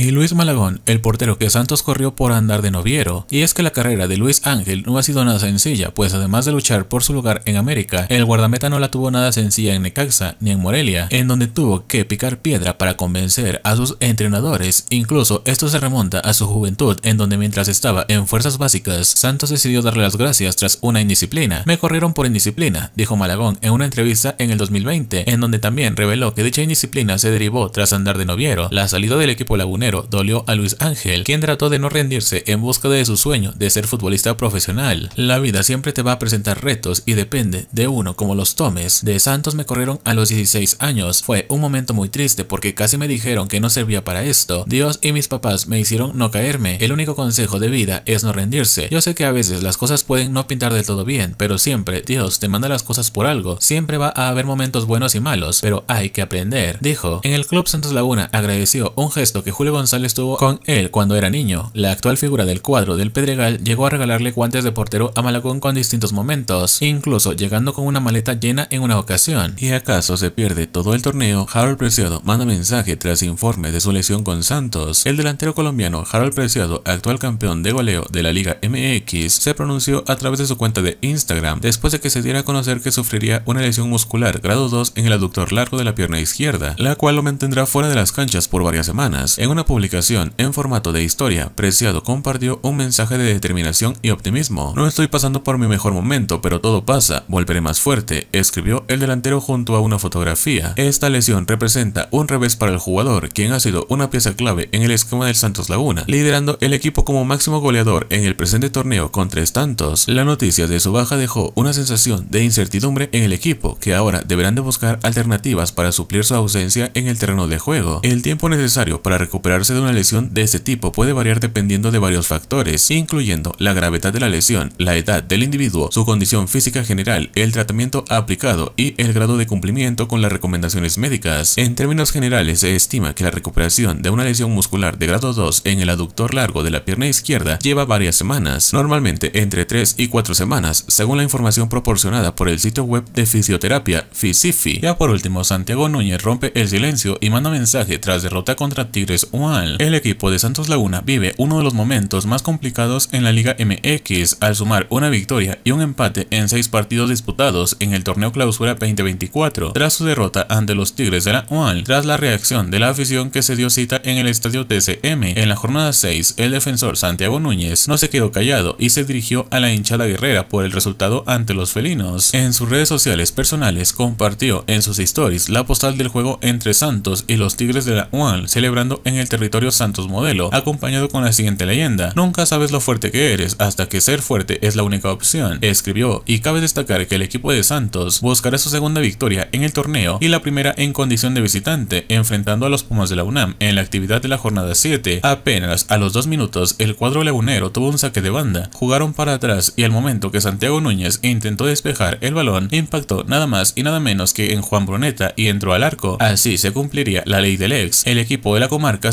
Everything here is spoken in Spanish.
y Luis Malagón, el portero que Santos corrió por andar de noviero. Y es que la carrera de Luis Ángel no ha sido nada sencilla, pues además de luchar por su lugar en América, el guardameta no la tuvo nada sencilla en Necaxa ni en Morelia, en donde tuvo que picar piedra para convencer a sus entrenadores. Incluso esto se remonta a su juventud, en donde mientras estaba en fuerzas básicas, Santos decidió darle las gracias tras una indisciplina. Me corrieron por indisciplina, dijo Malagón en una entrevista en el 2020, en donde también reveló que dicha indisciplina se derivó tras andar de noviero, la salida del equipo lagunero dolió a Luis Ángel, quien trató de no rendirse en busca de su sueño de ser futbolista profesional. La vida siempre te va a presentar retos y depende de uno como los tomes. De Santos me corrieron a los 16 años. Fue un momento muy triste porque casi me dijeron que no servía para esto. Dios y mis papás me hicieron no caerme. El único consejo de vida es no rendirse. Yo sé que a veces las cosas pueden no pintar del todo bien, pero siempre Dios te manda las cosas por algo. Siempre va a haber momentos buenos y malos, pero hay que aprender, dijo. En el Club Santos Laguna agradeció un gesto que Julio González estuvo con él cuando era niño. La actual figura del cuadro del Pedregal llegó a regalarle guantes de portero a Malagón con distintos momentos, incluso llegando con una maleta llena en una ocasión. ¿Y acaso se pierde todo el torneo? Harold Preciado manda mensaje tras informe de su lesión con Santos. El delantero colombiano Harold Preciado, actual campeón de goleo de la Liga MX, se pronunció a través de su cuenta de Instagram después de que se diera a conocer que sufriría una lesión muscular grado 2 en el aductor largo de la pierna izquierda, la cual lo mantendrá fuera de las canchas por varias semanas publicación en formato de historia, Preciado compartió un mensaje de determinación y optimismo. No estoy pasando por mi mejor momento, pero todo pasa, volveré más fuerte, escribió el delantero junto a una fotografía. Esta lesión representa un revés para el jugador, quien ha sido una pieza clave en el esquema del Santos Laguna, liderando el equipo como máximo goleador en el presente torneo con tres tantos. La noticia de su baja dejó una sensación de incertidumbre en el equipo, que ahora deberán de buscar alternativas para suplir su ausencia en el terreno de juego. El tiempo necesario para recuperar recuperarse de una lesión de este tipo puede variar dependiendo de varios factores, incluyendo la gravedad de la lesión, la edad del individuo, su condición física general, el tratamiento aplicado y el grado de cumplimiento con las recomendaciones médicas. En términos generales, se estima que la recuperación de una lesión muscular de grado 2 en el aductor largo de la pierna izquierda lleva varias semanas, normalmente entre 3 y 4 semanas, según la información proporcionada por el sitio web de fisioterapia Fisifi. Ya por último, Santiago Núñez rompe el silencio y manda mensaje tras derrota contra Tigres el equipo de Santos Laguna vive uno de los momentos más complicados en la Liga MX al sumar una victoria y un empate en seis partidos disputados en el torneo clausura 2024 tras su derrota ante los Tigres de la UAL tras la reacción de la afición que se dio cita en el estadio TCM. En la jornada 6 el defensor Santiago Núñez no se quedó callado y se dirigió a la hinchada guerrera por el resultado ante los felinos. En sus redes sociales personales compartió en sus stories la postal del juego entre Santos y los Tigres de la UAL celebrando en el territorio Santos Modelo, acompañado con la siguiente leyenda. Nunca sabes lo fuerte que eres hasta que ser fuerte es la única opción, escribió, y cabe destacar que el equipo de Santos buscará su segunda victoria en el torneo y la primera en condición de visitante, enfrentando a los Pumas de la UNAM en la actividad de la jornada 7. Apenas a los dos minutos, el cuadro lagunero tuvo un saque de banda, jugaron para atrás y al momento que Santiago Núñez intentó despejar el balón, impactó nada más y nada menos que en Juan Bruneta y entró al arco. Así se cumpliría la ley del ex. El equipo de la comarca